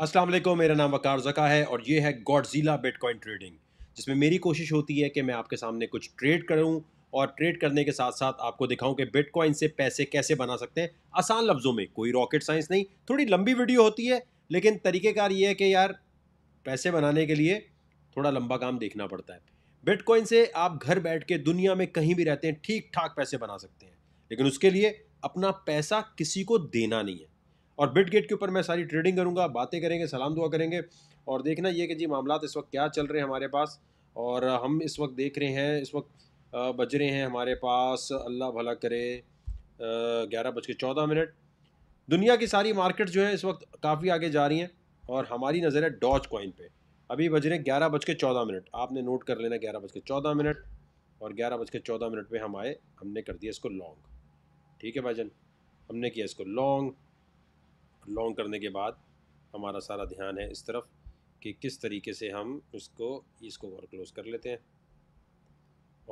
अस्सलाम वालेकुम मेरा नाम वकार जका है और ये है गॉडजिला बिटकॉइन ट्रेडिंग जिसमें मेरी कोशिश होती है कि मैं आपके सामने कुछ ट्रेड करूं और ट्रेड करने के साथ साथ आपको दिखाऊं कि बिटकॉइन से पैसे कैसे बना सकते हैं आसान लफ्ज़ों में कोई रॉकेट साइंस नहीं थोड़ी लंबी वीडियो होती है लेकिन तरीक़ेकार ये है कि यार पैसे बनाने के लिए थोड़ा लंबा काम देखना पड़ता है बिटकॉइन से आप घर बैठ के दुनिया में कहीं भी रहते हैं ठीक ठाक पैसे बना सकते हैं लेकिन उसके लिए अपना पैसा किसी को देना नहीं है और बिट गेट के ऊपर मैं सारी ट्रेडिंग करूँगा बातें करेंगे सलाम दुआ करेंगे और देखना ये कि जी मामला इस वक्त क्या चल रहे हैं हमारे पास और हम इस वक्त देख रहे हैं इस वक्त बज रहे हैं हमारे पास अल्लाह भला करे ग्यारह बज के चौदह मिनट दुनिया की सारी मार्केट जो है इस वक्त काफ़ी आगे जा रही हैं और हमारी नज़र है डॉज कॉइन पे अभी बज रहे हैं ग्यारह बज के चौदह मिनट आपने नोट कर लेना ग्यारह बज के चौदह मिनट और ग्यारह बज के चौदह मिनट पर हम आए हमने कर दिया इसको लॉन्ग ठीक है भाई हमने किया इसको लॉन्ग लॉन्ग करने के बाद हमारा सारा ध्यान है इस तरफ कि किस तरीके से हम इसको इसको और क्लोज कर लेते हैं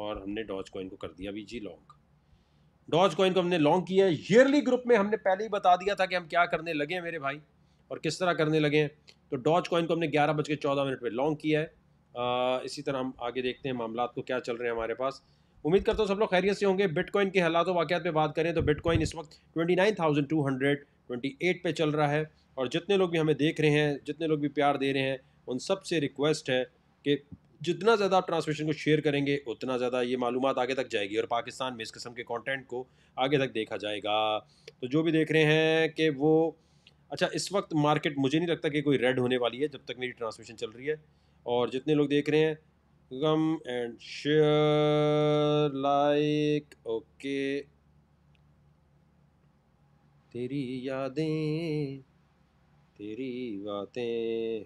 और हमने डॉज कॉइन को कर दिया जी लॉन्ग डॉज कॉइन को हमने लॉन्ग किया है ईयरली ग्रुप में हमने पहले ही बता दिया था कि हम क्या करने लगे हैं मेरे भाई और किस तरह करने लगे हैं तो डॉज कॉइन को हमने ग्यारह बज के चौदह मिनट पर लॉन्ग किया है आ, इसी तरह हम आगे देखते हैं मामला को क्या चल रहे हैं हमारे पास उम्मीद करता हूँ सब लोग खैरियत से होंगे बिटकॉइन के हालात वाक़ात पे बात करें तो बिटकॉइन इस वक्त twenty nine thousand two hundred 28 पे चल रहा है और जितने लोग भी हमें देख रहे हैं जितने लोग भी प्यार दे रहे हैं उन सब से रिक्वेस्ट है कि जितना ज़्यादा आप ट्रांसमिशन को शेयर करेंगे उतना ज़्यादा ये मालूम आगे तक जाएगी और पाकिस्तान में इस किस्म के कॉन्टेंट को आगे तक देखा जाएगा तो जो भी देख रहे हैं कि वो अच्छा इस वक्त मार्केट मुझे नहीं लगता कि कोई रेड होने वाली है जब तक मेरी ट्रांसमिशन चल रही है और जितने लोग देख रहे हैं गम एंड शेयर लाइक ओके तेरी यादें तेरी बातें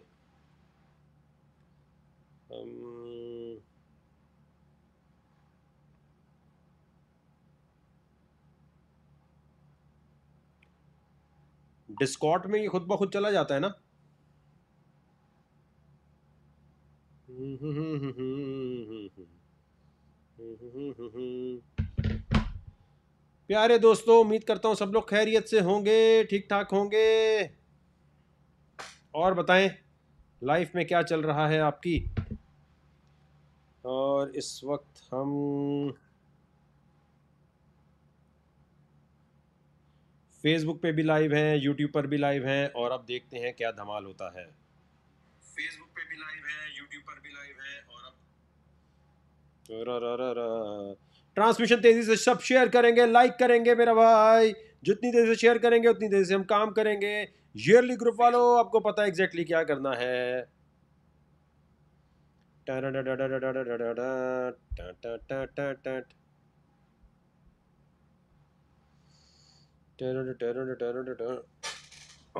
हम डिस्कॉट में ये खुद ब खुद चला जाता है ना हम्म हम्म हम्म हम्म हम्म हम्म हम्म हम्म प्यारे दोस्तों उम्मीद करता हूँ सब लोग खैरियत से होंगे ठीक ठाक होंगे और बताएं लाइफ में क्या चल रहा है आपकी और इस वक्त हम फेसबुक पे भी लाइव हैं यूट्यूब पर भी लाइव हैं और अब देखते हैं क्या धमाल होता है फेसबुक पे भी लाइव है यूट्यूब पर भी लाइव है और अब रा रा रा रा ट्रांसमिशन तेज़ी से सब शेयर करेंगे लाइक करेंगे मेरा भाई जितनी तेज़ी से शेयर करेंगे उतनी तेज़ी से हम काम करेंगे ईयरली ग्रुप वालों आपको पता है एग्जैक्टली क्या करना है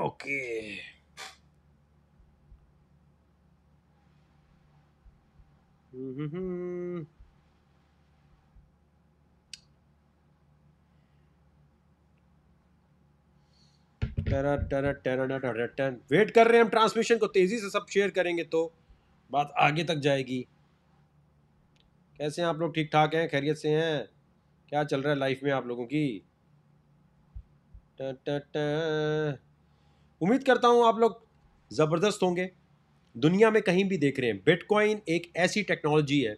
okay hmm hmm Terra Terra Terra ten wait कर रहे हैं हम ट्रांसमिशन को तेज़ी से सब शेयर करेंगे तो बात आगे तक जाएगी कैसे हैं आप लोग ठीक ठाक हैं खैरियत से हैं क्या चल रहा है लाइफ में आप लोगों की उम्मीद करता हूँ आप लोग ज़बरदस्त होंगे दुनिया में कहीं भी देख रहे हैं बिटकॉइन एक ऐसी टेक्नोलॉजी है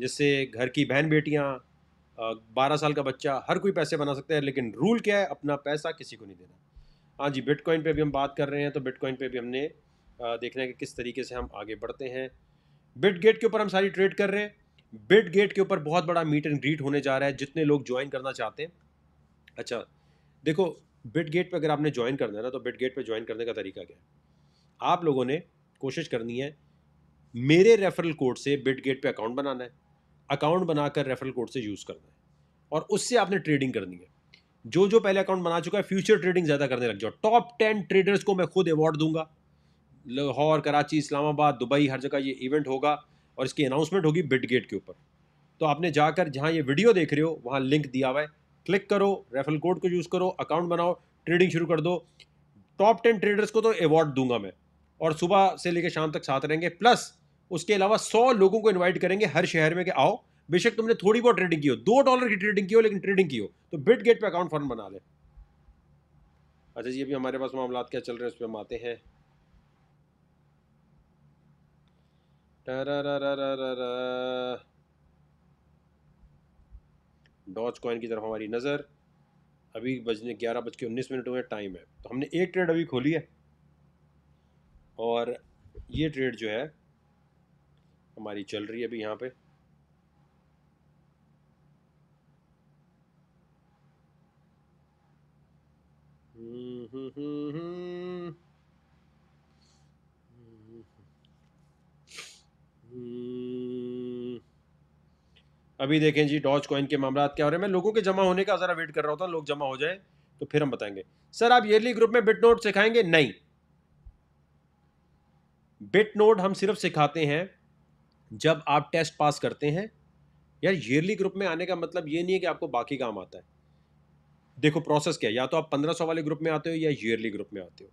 जिससे घर की बहन बेटियाँ बारह साल का बच्चा हर कोई पैसे बना सकता है लेकिन रूल क्या है अपना पैसा किसी को नहीं देना हाँ जी बिटकॉइन पे भी हम बात कर रहे हैं तो बिटकॉइन पे भी हमने देखना है कि किस तरीके से हम आगे बढ़ते हैं बिट गेट के ऊपर हम सारी ट्रेड कर रहे हैं बिट गेट के ऊपर बहुत बड़ा मीट एंड ग्रीट होने जा रहा है जितने लोग ज्वाइन करना चाहते हैं अच्छा देखो बिट गेट पर अगर आपने ज्वाइन करना है ना तो बिट गेट पर ज्वाइन करने का तरीका क्या है आप लोगों ने कोशिश करनी है मेरे रेफरल कोड से बिट गेट पर अकाउंट बनाना है अकाउंट बनाकर रेफरल कोड से यूज़ करना है और उससे आपने ट्रेडिंग करनी है जो जो पहले अकाउंट बना चुका है फ्यूचर ट्रेडिंग ज़्यादा करने लग जाओ टॉप टेन ट्रेडर्स को मैं खुद अवार्ड दूंगा लाहौर कराची इस्लामाबाद दुबई हर जगह ये इवेंट होगा और इसकी अनाउंसमेंट होगी बिटगेट के ऊपर तो आपने जाकर जहाँ ये वीडियो देख रहे हो वहाँ लिंक दिया हुआ है क्लिक करो रेफरल कोड को यूज़ करो अकाउंट बनाओ ट्रेडिंग शुरू कर दो टॉप टेन ट्रेडर्स को तो अवार्ड दूंगा मैं और सुबह से लेकर शाम तक साथ रहेंगे प्लस उसके अलावा सौ लोगों को इन्वाइट करेंगे हर शहर में कि आओ बेशक तुमने थोड़ी बहुत ट्रेडिंग की हो दो डॉलर की ट्रेडिंग की हो लेकिन ट्रेडिंग की हो तो बिट गेट पर अकाउंट फॉर्म बना ले अच्छा जी अभी हमारे पास मामला क्या चल रहे हैं उस पर हम आते हैं डॉच कॉइन की तरफ हमारी नज़र अभी बजने ग्यारह बज के उन्नीस मिनट हुए टाइम है तो हमने एक ट्रेड अभी खोली है और ये ट्रेड जो है हमारी चल रही है अभी यहाँ पे अभी देखें जी डॉज कॉइन के मामला क्या हो रहे हैं मैं लोगों के जमा होने का ज़रा वेट कर रहा था लोग जमा हो जाए तो फिर हम बताएंगे सर आप ईयरली ग्रुप में बिट नोट सिखाएंगे नहीं बिट नोट हम सिर्फ सिखाते हैं जब आप टेस्ट पास करते हैं यार ईयरली ग्रुप में आने का मतलब ये नहीं है कि आपको बाकी काम आता है देखो प्रोसेस क्या है या तो आप पंद्रह सौ वाले ग्रुप में आते हो या ईयरली ग्रुप में आते हो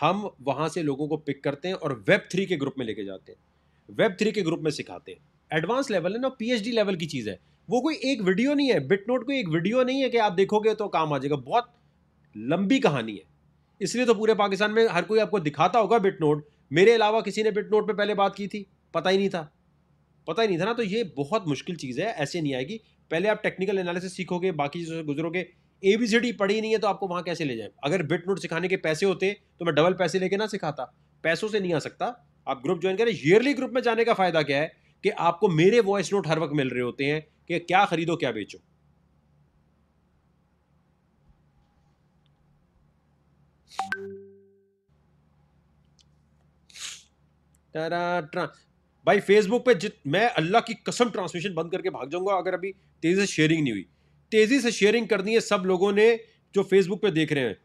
हम वहाँ से लोगों को पिक करते हैं और वेब थ्री के ग्रुप में लेके जाते हैं वेब थ्री के ग्रुप में सिखाते हैं एडवांस लेवल है ना पीएचडी लेवल की चीज़ है वो कोई एक वीडियो नहीं है बिट नोट कोई एक वीडियो नहीं है कि आप देखोगे तो काम आ जाएगा बहुत लंबी कहानी है इसलिए तो पूरे पाकिस्तान में हर कोई आपको दिखाता होगा बिट नोट मेरे अलावा किसी ने बिट नोट पर पहले बात की थी पता ही नहीं था पता ही नहीं था ना तो ये बहुत मुश्किल चीज़ है ऐसे नहीं आएगी पहले आप टेक्निकल एनालिसिस सीखोगे बाकी चीज़ों से गुजरोगे ए बी सी डी पढ़ी नहीं है तो आपको वहाँ कैसे ले जाए अगर बिट नोट सिखाने के पैसे होते तो मैं डबल पैसे लेके ना सिखाता पैसों से नहीं आ सकता आप ग्रुप ज्वाइन करें ईयरली ग्रुप में जाने का फ़ायदा क्या है कि आपको मेरे वॉइस नोट हर वक्त मिल रहे होते हैं कि क्या खरीदो क्या बेचो ट्रा भाई फेसबुक पे जित मैं अल्लाह की कसम ट्रांसमिशन बंद करके भाग जाऊंगा अगर अभी तेज़ी से शेयरिंग नहीं हुई तेज़ी से शेयरिंग करनी है सब लोगों ने जो फेसबुक पे देख रहे हैं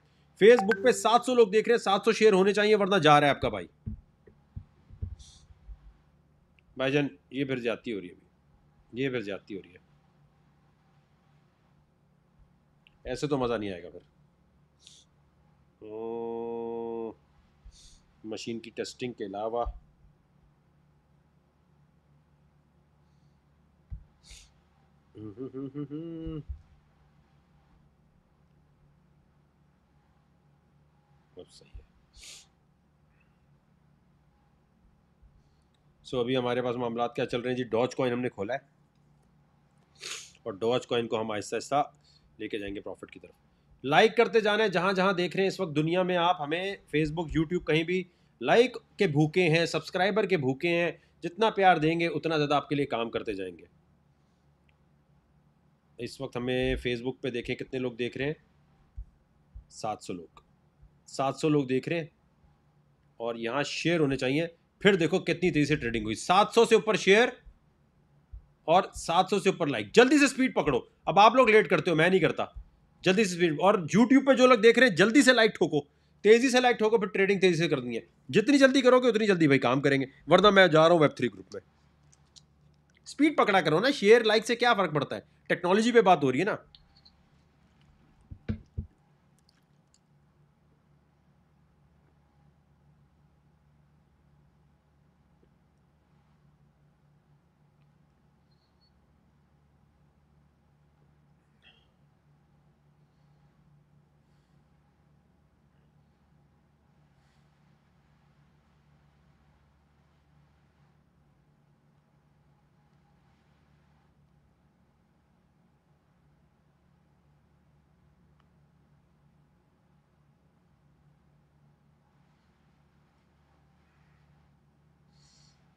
फेसबुक पे 700 लोग देख रहे हैं 700 शेयर होने चाहिए वरना जा रहा है आपका भाई जान ये फिर जाती हो रही है ये फिर जाती हो रही है ऐसे तो मज़ा नहीं आएगा फिर तो, मशीन की टेस्टिंग के अलावा सही है सो so, अभी हमारे पास मामला क्या चल रहे हैं जी डॉज कॉइन हमने खोला है और डॉज कॉइन को हम आहिस्ता आहिस्ता लेके जाएंगे प्रॉफिट की तरफ लाइक करते जाने जहां जहां देख रहे हैं इस वक्त दुनिया में आप हमें फेसबुक यूट्यूब कहीं भी लाइक के भूखे हैं सब्सक्राइबर के भूखे हैं जितना प्यार देंगे उतना ज़्यादा आपके लिए काम करते जाएंगे इस वक्त हमें फेसबुक पे देखें कितने लोग देख रहे हैं सात सौ लोग सात सौ लोग देख रहे हैं और यहाँ शेयर होने चाहिए फिर देखो कितनी तेज़ी से ट्रेडिंग हुई सात सौ से ऊपर शेयर और सात सौ से ऊपर लाइक जल्दी से स्पीड पकड़ो अब आप लोग लेट करते हो मैं नहीं करता जल्दी से स्पीड और यूट्यूब पे जो लोग देख रहे हैं जल्दी से लाइक ठोको तेज़ी से लाइक ठोको फिर ट्रेडिंग तेज़ी से करनी है जितनी जल्दी करोगे उतनी जल्दी भाई काम करेंगे वरना मैं जा रहा हूँ वेब थ्री ग्रुप में स्पीड पकड़ा करो ना शेयर लाइक से क्या फर्क पड़ता है टेक्नोलॉजी पे बात हो रही है ना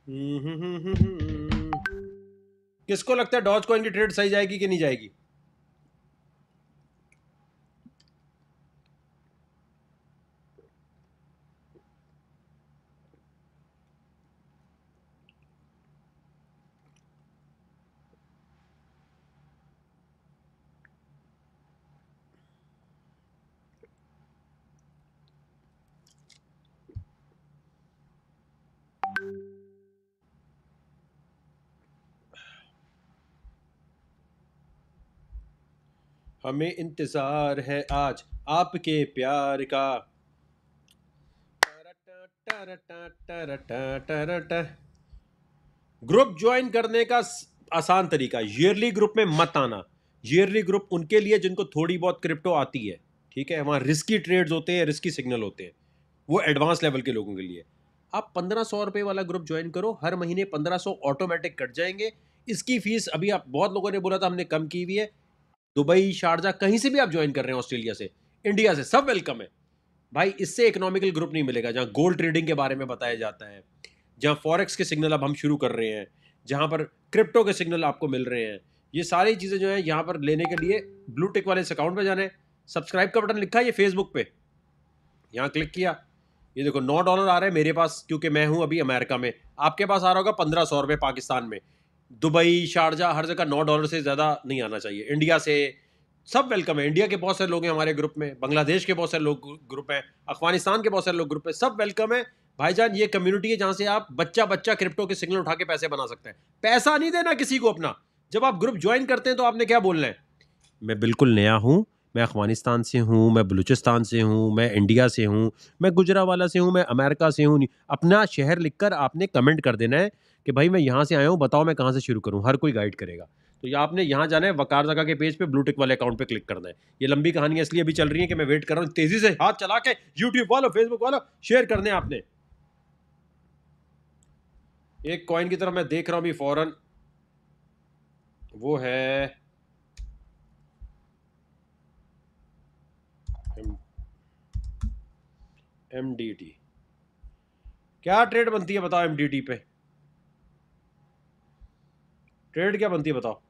हम्म, हम्म, हम्म, किसको लगता है डॉज कॉइन की ट्रेड सही जाएगी कि नहीं जाएगी हमें इंतज़ार है आज आपके प्यार का ग्रुप ज्वाइन करने का आसान तरीका ईयरली ग्रुप में मत आना ईयरली ग्रुप उनके लिए जिनको थोड़ी बहुत क्रिप्टो आती है ठीक है वहाँ रिस्की ट्रेड्स होते हैं रिस्की सिग्नल होते हैं वो एडवांस लेवल के लोगों के लिए आप पंद्रह सौ रुपये वाला ग्रुप ज्वाइन करो हर महीने पंद्रह सौ ऑटोमेटिक कट जाएंगे इसकी फ़ीस अभी आप बहुत लोगों ने बोला था हमने कम की हुई है दुबई शारजा कहीं से भी आप ज्वाइन कर रहे हैं ऑस्ट्रेलिया से इंडिया से सब वेलकम है भाई इससे इकोनॉमिकल ग्रुप नहीं मिलेगा जहाँ गोल्ड ट्रेडिंग के बारे में बताया जाता है जहाँ फॉरेक्स के सिग्नल अब हम शुरू कर रहे हैं जहाँ पर क्रिप्टो के सिग्नल आपको मिल रहे हैं ये सारी चीज़ें जो है यहाँ पर लेने के लिए ब्लू टिक वाले इस अकाउंट पर जाना है सब्सक्राइब का बटन लिखा है ये फेसबुक पे यहाँ क्लिक किया ये देखो नौ डॉलर आ रहा है मेरे पास क्योंकि मैं हूँ अभी अमेरिका में आपके पास आ रहा होगा पंद्रह सौ रुपये पाकिस्तान में दुबई शारजा हर जगह नौ डॉलर से ज़्यादा नहीं आना चाहिए इंडिया से सब वेलकम है इंडिया के बहुत सारे लोग हैं हमारे ग्रुप में बांग्लादेश के बहुत सारे लोग ग्रुप हैं अफगानिस्तान के बहुत सारे लोग ग्रुप हैं सब वेलकम है भाईजान ये कम्युनिटी है जहाँ से आप बच्चा बच्चा क्रिप्टो के सिग्नल उठा के पैसे बना सकते हैं पैसा नहीं देना किसी को अपना जब आप ग्रुप ज्वाइन करते हैं तो आपने क्या बोलना है मैं बिल्कुल नया हूँ मैं अफगानिस्तान से हूँ मैं बलूचिस्तान से हूँ मैं इंडिया से हूँ मैं गुजरावाला से हूँ मैं अमेरिका से हूँ अपना शहर लिखकर आपने कमेंट कर देना है कि भाई मैं यहाँ से आया हूँ बताओ मैं कहाँ से शुरू करूँ हर कोई गाइड करेगा तो ये आपने यहाँ जाना है वकार जगह के पेज पे ब्लू टिक वाले अकाउंट पे क्लिक करना है ये लंबी कहानी इसलिए अभी चल रही है कि मैं वेट कर रहा हूँ तेज़ी से हाथ चला के यूट्यूब वालों फेसबुक वालों शेयर करने आपने एक कॉइन की तरफ मैं देख रहा हूँ अभी फ़ौरन वो है एम डी टी क्या ट्रेड बनती है बताओ एम डी टी पे ट्रेड क्या बनती है बताओ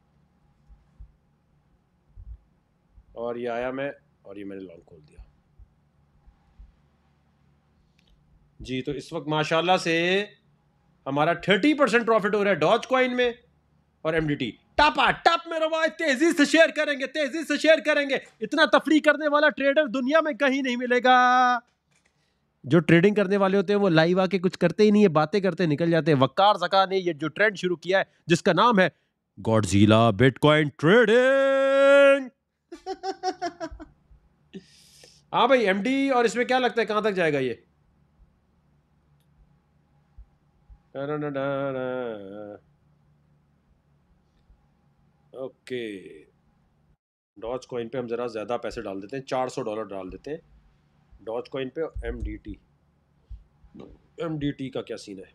और ये आया मैं और ये मैंने लॉन्ग खोल दिया जी तो इस वक्त माशाल्लाह से हमारा थर्टी परसेंट प्रॉफिट हो रहा है डॉज कॉइन में और एमडीटी टापा टप में रवाज तेजी से शेयर करेंगे तेजी से शेयर करेंगे इतना तफरी करने वाला ट्रेडर दुनिया में कहीं नहीं मिलेगा जो ट्रेडिंग करने वाले होते हैं वो लाइव आके कुछ करते ही नहीं है बातें करते निकल जाते हैं वक्कार जका ने ये जो ट्रेंड शुरू किया है जिसका नाम है गॉडजीला बिटकॉइन ट्रेडिंग हाँ भाई एमडी और इसमें क्या लगता है कहां तक जाएगा ये ओके डॉच कॉइन पे हम ज़रा ज़्यादा पैसे डाल देते हैं चार सौ डॉलर डाल देते हैं डॉज कॉइन पे M D T M D T का क्या सीन है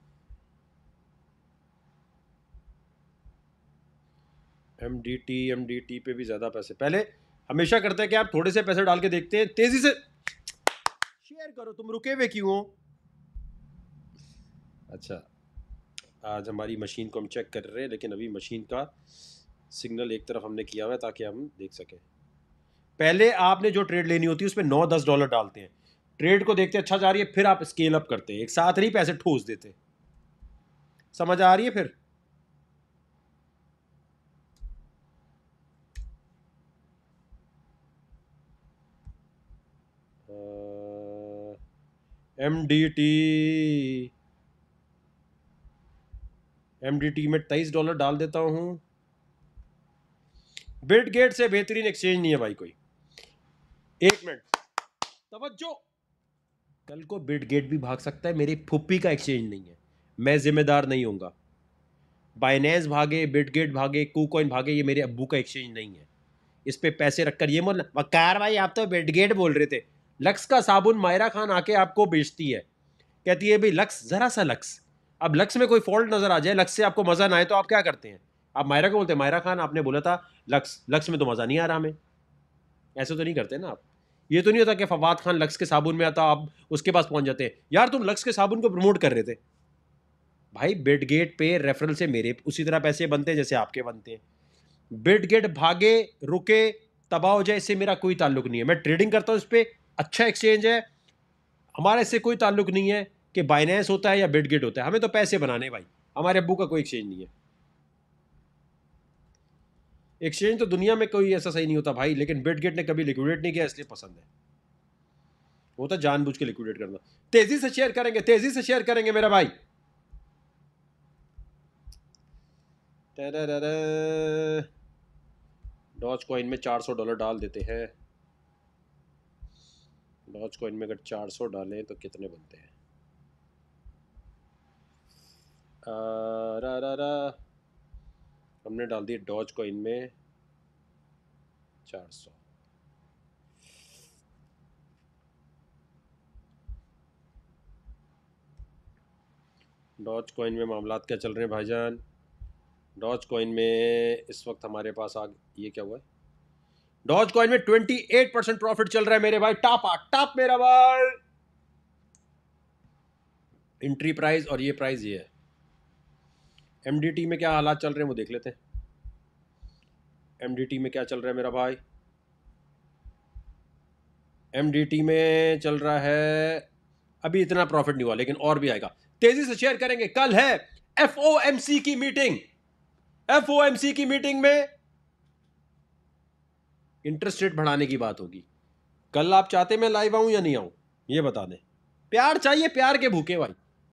M D T M D T पे भी ज़्यादा पैसे पहले हमेशा करते हैं कि आप थोड़े से पैसे डाल के देखते हैं तेज़ी से शेयर करो तुम रुके हुए क्यों हो अच्छा आज हमारी मशीन को हम चेक कर रहे हैं लेकिन अभी मशीन का सिग्नल एक तरफ हमने किया हुआ है ताकि हम देख सकें पहले आपने जो ट्रेड लेनी होती है उस पर नौ दस डॉलर डालते हैं ट्रेड को देखते अच्छा जा रही है फिर आप स्केल अप करते हैं एक साथ नहीं पैसे ठोस देते समझ आ रही है फिर M D T M D T में तेईस डॉलर डाल देता हूं बिट गेट से बेहतरीन एक्सचेंज नहीं है भाई कोई एक मिनट तवज्जो कल को बिट गेट भी भाग सकता है मेरी फुप्पी का एक्सचेंज नहीं है मैं जिम्मेदार नहीं हूँ बाइनेंस भागे बिट गेट भागे कूकॉइन भागे ये मेरे अब्बू का एक्सचेंज नहीं है इस पर पैसे रख कर ये मोल वकार भाई आप तो बिट गेट बोल रहे थे लक्स का साबुन मायरा खान आके आपको बेचती है कहती है भाई लक्स ज़रा सा लक्स अब लक्स में कोई फॉल्ट नज़र आ जाए लक्स से आपको मज़ा ना आए तो आप क्या करते हैं आप मायरा को बोलते हैं मायरा खान आपने बोला था लक्स लक्स में तो मज़ा नहीं आ रहा हमें ऐसे तो नहीं करते ना आप ये तो नहीं होता कि फवाद खान लक्स के साबुन में आता आप उसके पास पहुंच जाते हैं यार तुम लक्स के साबुन को प्रमोट कर रहे थे भाई बेड गेट पे रेफरल से मेरे उसी तरह पैसे बनते हैं जैसे आपके बनते हैं बेड गेट भागे रुके तबाह हो जाए इससे मेरा कोई ताल्लुक नहीं है मैं ट्रेडिंग करता हूँ इस पर अच्छा एक्सचेंज है हमारा इससे कोई ताल्लुक नहीं है कि बाइनेंस होता है या बेड गेट होता है हमें तो पैसे बनाने भाई हमारे अबू का कोई एक्सचेंज नहीं है एक्सचेंज तो दुनिया में कोई ऐसा सही नहीं होता भाई लेकिन बेटगेट ने कभी लिक्विडेट नहीं किया इसलिए पसंद है वो तो जानबूझ के लिक्विडेट करना तेजी से शेयर करेंगे तेजी से शेयर करेंगे मेरा भाई डॉज कॉइन में 400 डॉलर डाल देते हैं डॉज कॉइन में अगर 400 डालें तो कितने बनते हैं रा, रा, रा, हमने डाल दिए डॉज कॉइन में चार सौ डॉज कॉइन में मामला क्या चल रहे हैं भाईजान डॉज कॉइन में इस वक्त हमारे पास आ ये क्या हुआ है डॉज कॉइन में ट्वेंटी एट परसेंट प्रॉफिट चल रहा है मेरे भाई टॉप आ टॉप मेरा भाई एंट्री प्राइस और ये प्राइस ये है एम में क्या हालात चल रहे हैं वो देख लेते हैं एम में क्या चल रहा है मेरा भाई एम में चल रहा है अभी इतना प्रॉफिट नहीं हुआ लेकिन और भी आएगा तेजी से शेयर करेंगे कल है एफ की मीटिंग एफ की मीटिंग में इंटरेस्ट रेट बढ़ाने की बात होगी कल आप चाहते मैं लाइव आऊं या नहीं आऊं ये बता दें प्यार चाहिए प्यार के भूखे भाई